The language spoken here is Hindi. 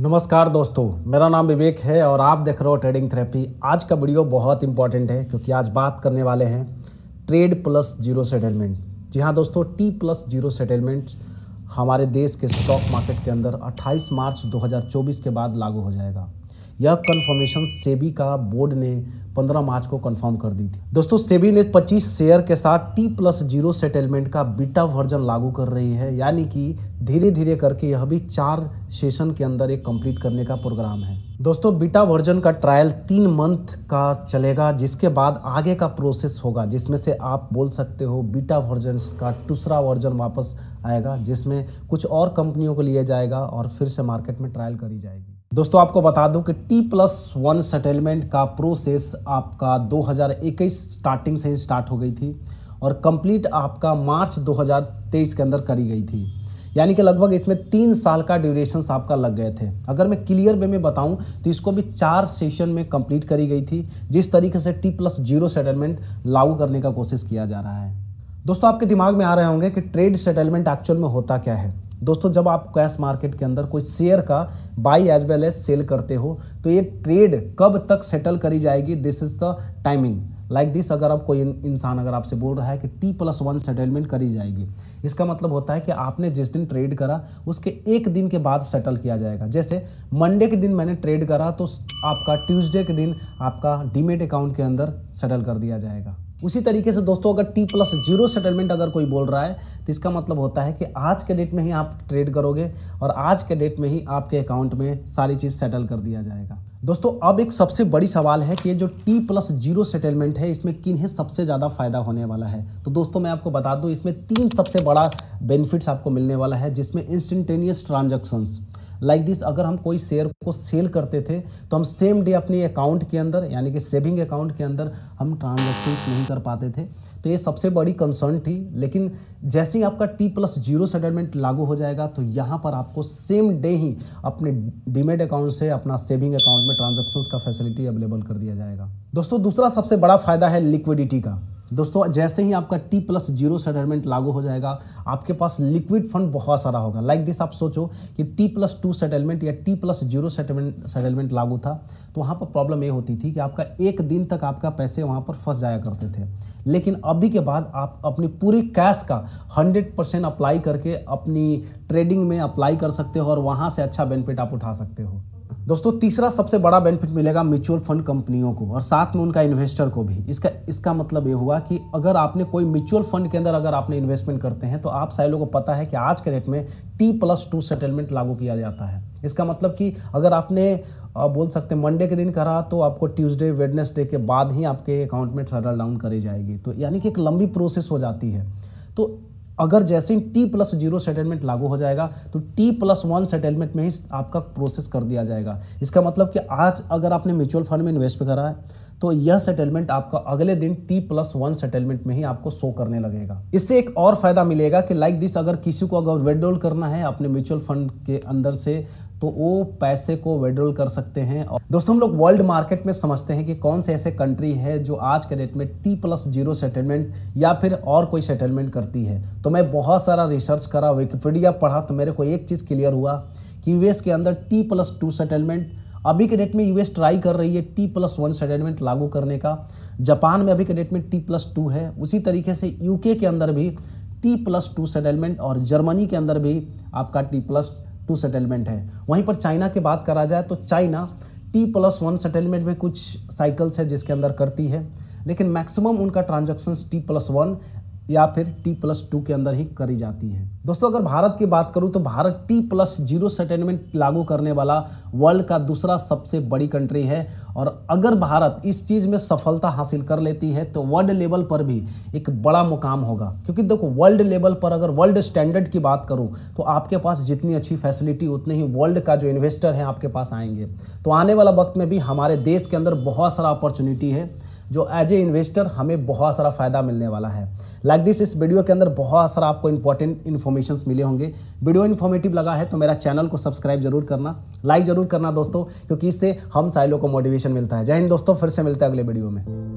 नमस्कार दोस्तों मेरा नाम विवेक है और आप देख रहे हो ट्रेडिंग थेरेपी आज का वीडियो बहुत इंपॉर्टेंट है क्योंकि आज बात करने वाले हैं ट्रेड प्लस जीरो सेटलमेंट जी हाँ दोस्तों टी प्लस जीरो सेटलमेंट हमारे देश के स्टॉक मार्केट के अंदर 28 मार्च 2024 के बाद लागू हो जाएगा यह कन्फर्मेशन सेबी का बोर्ड ने 15 मार्च को कंफर्म कर दी थी दोस्तों सेबी ने 25 शेयर के साथ टी प्लस जीरो सेटलमेंट का बीटा वर्जन लागू कर रही है यानी कि धीरे धीरे करके यह भी चार सेशन के अंदर एक कंप्लीट करने का प्रोग्राम है दोस्तों बीटा वर्जन का ट्रायल तीन मंथ का चलेगा जिसके बाद आगे का प्रोसेस होगा जिसमें से आप बोल सकते हो बीटा वर्जन का दूसरा वर्जन वापस आएगा जिसमें कुछ और कंपनियों को लिया जाएगा और फिर से मार्केट में ट्रायल करी जाएगी दोस्तों आपको बता दूं कि टी प्लस वन सेटलमेंट का प्रोसेस आपका 2021 स्टार्टिंग से ही स्टार्ट हो गई थी और कंप्लीट आपका मार्च 2023 के अंदर करी गई थी यानी कि लगभग इसमें तीन साल का ड्यूरेशन आपका लग गए थे अगर मैं क्लियर वे में बताऊं तो इसको भी चार सेशन में कंप्लीट करी गई थी जिस तरीके से टी प्लस जीरो सेटलमेंट लागू करने का कोशिश किया जा रहा है दोस्तों आपके दिमाग में आ रहे होंगे कि ट्रेड सेटलमेंट एक्चुअल में होता क्या है दोस्तों जब आप कैश मार्केट के अंदर कोई शेयर का buy as well as sell करते हो तो ये ट्रेड कब तक सेटल करी जाएगी this is the timing like this अगर आप कोई इंसान अगर आपसे बोल रहा है कि टी प्लस वन सेटलमेंट करी जाएगी इसका मतलब होता है कि आपने जिस दिन ट्रेड करा उसके एक दिन के बाद सेटल किया जाएगा जैसे मंडे के दिन मैंने ट्रेड करा तो आपका ट्यूसडे के दिन आपका डीमेट अकाउंट के अंदर सेटल कर दिया जाएगा उसी तरीके से दोस्तों अगर टी प्लस जीरो सेटलमेंट अगर कोई बोल रहा है तो इसका मतलब होता है कि आज के डेट में ही आप ट्रेड करोगे और आज के डेट में ही आपके अकाउंट में सारी चीज़ सेटल कर दिया जाएगा दोस्तों अब एक सबसे बड़ी सवाल है कि ये जो टी प्लस जीरो सेटलमेंट है इसमें किन्हें सबसे ज़्यादा फ़ायदा होने वाला है तो दोस्तों मैं आपको बता दूँ इसमें तीन सबसे बड़ा बेनिफिट्स आपको मिलने वाला है जिसमें instantaneous transactions like like this अगर हम कोई शेयर को सेल करते थे तो हम सेम डे अपने अकाउंट के अंदर यानी कि सेविंग अकाउंट के अंदर हम ट्रांजेक्शन नहीं कर पाते थे तो ये सबसे बड़ी कंसर्न थी लेकिन जैसे ही आपका टी प्लस जीरो सेटलमेंट लागू हो जाएगा तो यहाँ पर आपको सेम डे ही अपने डीमेट अकाउंट से अपना सेविंग अकाउंट में ट्रांजेक्शन का फैसिलिटी अवेलेबल कर दिया जाएगा दोस्तों दूसरा सबसे बड़ा फायदा है लिक्विडिटी का दोस्तों जैसे ही आपका टी प्लस जीरो सेटलमेंट लागू हो जाएगा आपके पास लिक्विड फंड बहुत सारा होगा लाइक like दिस आप सोचो कि टी प्लस टू सेटलमेंट या T plus zero settlement settlement लागू था तो वहाँ पर प्रॉब्लम ये होती थी कि आपका एक दिन तक आपका पैसे वहाँ पर फंस जाया करते थे लेकिन अभी के बाद आप अपनी पूरी कैश का 100 परसेंट अप्लाई करके अपनी ट्रेडिंग में अप्लाई कर सकते हो और वहाँ से अच्छा बेनिफिट आप उठा सकते हो दोस्तों तीसरा सबसे बड़ा बेनिफिट मिलेगा म्यूचुअल फंड कंपनियों को और साथ में उनका इन्वेस्टर को भी इसका इसका मतलब ये हुआ कि अगर आपने कोई म्यूचुअल फंड के अंदर अगर आपने इन्वेस्टमेंट करते हैं तो आप सारे को पता है कि आज के डेट में टी प्लस टू सेटलमेंट लागू किया जाता है इसका मतलब कि अगर आपने आप बोल सकते हैं मंडे के दिन करा तो आपको ट्यूसडे वेडनेसडे के बाद ही आपके अकाउंट में सरल डाउन करी जाएगी तो यानी कि एक लंबी प्रोसेस हो जाती है तो अगर जैसे ही टी प्लस जीरो सेटलमेंट लागू हो जाएगा तो टी प्लस वन सेटलमेंट में ही आपका प्रोसेस कर दिया जाएगा इसका मतलब कि आज अगर आपने म्यूचुअल फंड में इन्वेस्ट करा है तो यह सेटलमेंट आपका अगले दिन टी प्लस वन सेटलमेंट में ही आपको शो करने लगेगा इससे एक और फायदा मिलेगा कि लाइक like दिस अगर किसी को अगर विड्रॉल करना है अपने म्यूचुअल फंड के अंदर से तो वो पैसे को विड्रॉल कर सकते हैं और दोस्तों हम लोग वर्ल्ड मार्केट में समझते हैं कि कौन से ऐसे कंट्री है जो आज के डेट में टी प्लस जीरो सेटलमेंट या फिर और कोई सेटलमेंट करती है तो मैं बहुत सारा रिसर्च करा विकिपीडिया पढ़ा तो मेरे को एक चीज़ क्लियर हुआ कि यूएस के अंदर टी प्लस टू सेटलमेंट अभी के डेट में यूएस ट्राई कर रही है टी प्लस वन सेटलमेंट लागू करने का जापान में अभी के डेट में टी प्लस टू है उसी तरीके से यूके के अंदर भी टी प्लस टू सेटलमेंट और जर्मनी के अंदर भी आपका टी प्लस टू सेटलमेंट है वहीं पर चाइना की बात करा जाए तो China T plus one settlement में कुछ साइकिल्स है जिसके अंदर करती है लेकिन मैक्सिमम उनका ट्रांजेक्शन टी प्लस वन या फिर टी प्लस टू के अंदर ही करी जाती है दोस्तों अगर भारत की बात करूं तो Bharat T plus zero settlement लागू करने वाला वर्ल्ड का दूसरा सबसे बड़ी कंट्री है और अगर भारत इस चीज़ में सफलता हासिल कर लेती है तो वर्ल्ड लेवल पर भी एक बड़ा मुकाम होगा क्योंकि देखो वर्ल्ड लेवल पर अगर वर्ल्ड स्टैंडर्ड की बात करूं तो आपके पास जितनी अच्छी फैसिलिटी उतने ही वर्ल्ड का जो इन्वेस्टर हैं आपके पास आएंगे तो आने वाला वक्त में भी हमारे देश के अंदर बहुत सारा अपॉर्चुनिटी है जो एज ए इन्वेस्टर हमें बहुत सारा फ़ायदा मिलने वाला है लाइक like दिस इस वीडियो के अंदर बहुत सारा आपको इंपॉर्टेंट इन्फॉर्मेशन मिले होंगे वीडियो इन्फॉर्मेटिव लगा है तो मेरा चैनल को सब्सक्राइब जरूर करना लाइक जरूर करना दोस्तों क्योंकि इससे हम साइलों को मोटिवेशन मिलता है जय हिंद दोस्तों फिर से मिलते हैं अगले वीडियो में